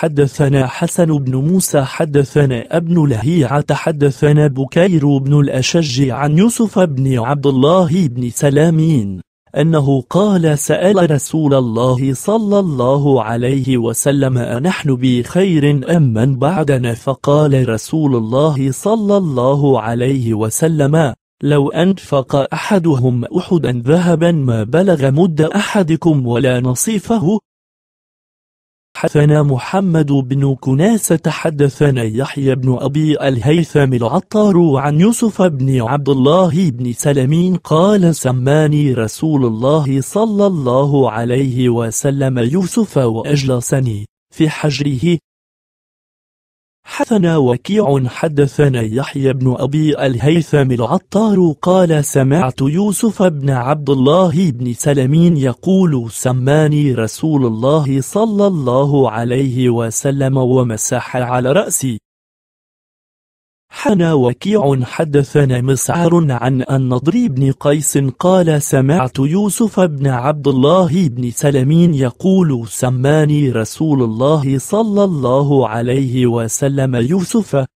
حدثنا حسن بن موسى حدثنا ابن لهيعة حدثنا بكير بن الأشج عن يوسف بن عبد الله بن سلامين أنه قال سأل رسول الله صلى الله عليه وسلم أنحن بخير أم من بعدنا فقال رسول الله صلى الله عليه وسلم لو أنفق أحدهم أحدا ذهبا ما بلغ مد أحدكم ولا نصيفه حدثنا محمد بن كناس حدثنا يحيى بن أبي الهيثم العطار عن يوسف بن عبد الله بن سلمين قال سماني رسول الله صلى الله عليه وسلم يوسف وأجلسني في حجره حدثنا وكيع حدثنا يحيى بن أبي الهيثم العطار قال سمعت يوسف بن عبد الله بن سلمين يقول سماني رسول الله صلى الله عليه وسلم ومسح على رأسي حنا وكيع حدثنا مسعر عن النضر بن قيس قال سمعت يوسف بن عبد الله بن سلمين يقول سماني رسول الله صلى الله عليه وسلم يوسف